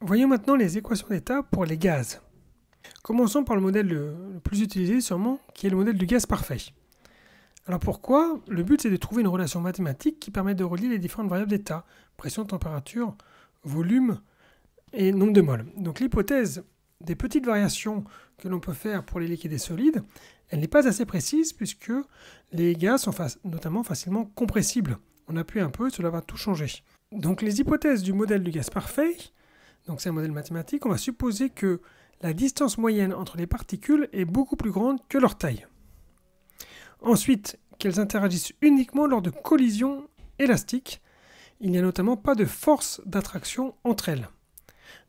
Voyons maintenant les équations d'état pour les gaz. Commençons par le modèle le plus utilisé sûrement, qui est le modèle du gaz parfait. Alors pourquoi Le but c'est de trouver une relation mathématique qui permet de relier les différentes variables d'état, pression, température, volume et nombre de moles. Donc l'hypothèse des petites variations que l'on peut faire pour les liquides et solides, elle n'est pas assez précise puisque les gaz sont notamment facilement compressibles. On appuie un peu, cela va tout changer. Donc les hypothèses du modèle du gaz parfait donc c'est un modèle mathématique. On va supposer que la distance moyenne entre les particules est beaucoup plus grande que leur taille. Ensuite, qu'elles interagissent uniquement lors de collisions élastiques. Il n'y a notamment pas de force d'attraction entre elles.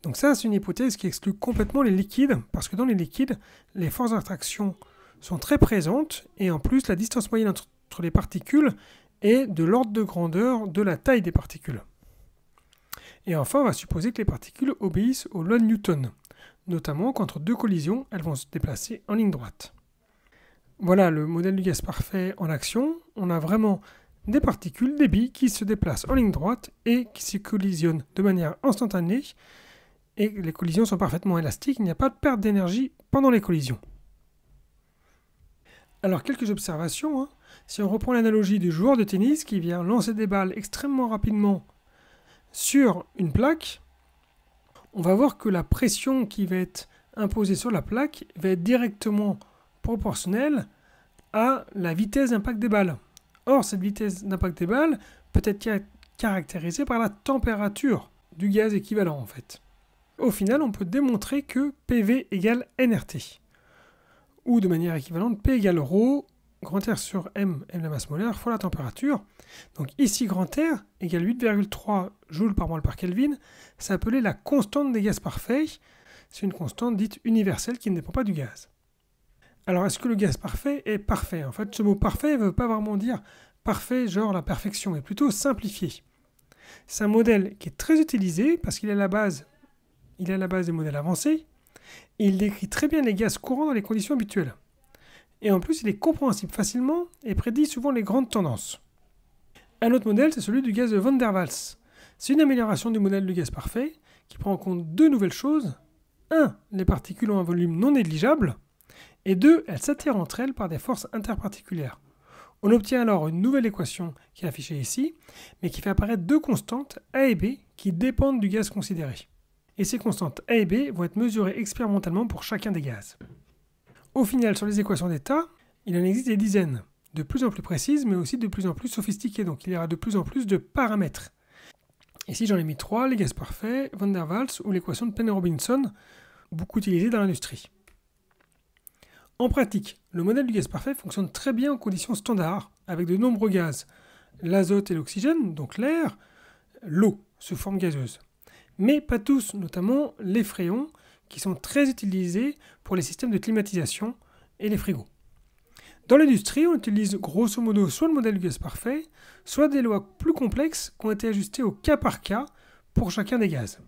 Donc ça, c'est une hypothèse qui exclut complètement les liquides, parce que dans les liquides, les forces d'attraction sont très présentes, et en plus, la distance moyenne entre les particules est de l'ordre de grandeur de la taille des particules. Et enfin, on va supposer que les particules obéissent aux lois de Newton, notamment qu'entre deux collisions, elles vont se déplacer en ligne droite. Voilà le modèle du gaz parfait en action. On a vraiment des particules, des billes, qui se déplacent en ligne droite et qui se collisionnent de manière instantanée. Et les collisions sont parfaitement élastiques, il n'y a pas de perte d'énergie pendant les collisions. Alors quelques observations. Hein. Si on reprend l'analogie du joueur de tennis qui vient lancer des balles extrêmement rapidement sur une plaque, on va voir que la pression qui va être imposée sur la plaque va être directement proportionnelle à la vitesse d'impact des balles. Or, cette vitesse d'impact des balles peut être caractérisée par la température du gaz équivalent en fait. Au final, on peut démontrer que PV égale NRT, ou de manière équivalente P égale ρ grand R sur M, M la masse molaire, fois la température. Donc ici, grand R égale 8,3 joules par mol par Kelvin. C'est appelé la constante des gaz parfaits. C'est une constante dite universelle qui ne dépend pas du gaz. Alors est-ce que le gaz parfait est parfait En fait, ce mot parfait ne veut pas vraiment dire parfait, genre la perfection, mais plutôt simplifié. C'est un modèle qui est très utilisé parce qu'il est à la base, il est la base des modèles avancés. il décrit très bien les gaz courants dans les conditions habituelles et en plus il est compréhensible facilement et prédit souvent les grandes tendances. Un autre modèle, c'est celui du gaz de Van der Waals. C'est une amélioration du modèle du gaz parfait qui prend en compte deux nouvelles choses. 1. Les particules ont un volume non négligeable. Et 2. Elles s'attirent entre elles par des forces interparticulaires. On obtient alors une nouvelle équation qui est affichée ici, mais qui fait apparaître deux constantes A et B qui dépendent du gaz considéré. Et ces constantes A et B vont être mesurées expérimentalement pour chacun des gaz. Au final, sur les équations d'état, il en existe des dizaines, de plus en plus précises, mais aussi de plus en plus sophistiquées, donc il y aura de plus en plus de paramètres. Ici, j'en ai mis trois, les gaz parfaits, Van der Waals ou l'équation de Penn-Robinson, beaucoup utilisée dans l'industrie. En pratique, le modèle du gaz parfait fonctionne très bien en conditions standards, avec de nombreux gaz, l'azote et l'oxygène, donc l'air, l'eau sous forme gazeuse. Mais pas tous, notamment les fréons, qui sont très utilisés pour les systèmes de climatisation et les frigos. Dans l'industrie, on utilise grosso modo soit le modèle gaz parfait, soit des lois plus complexes qui ont été ajustées au cas par cas pour chacun des gaz.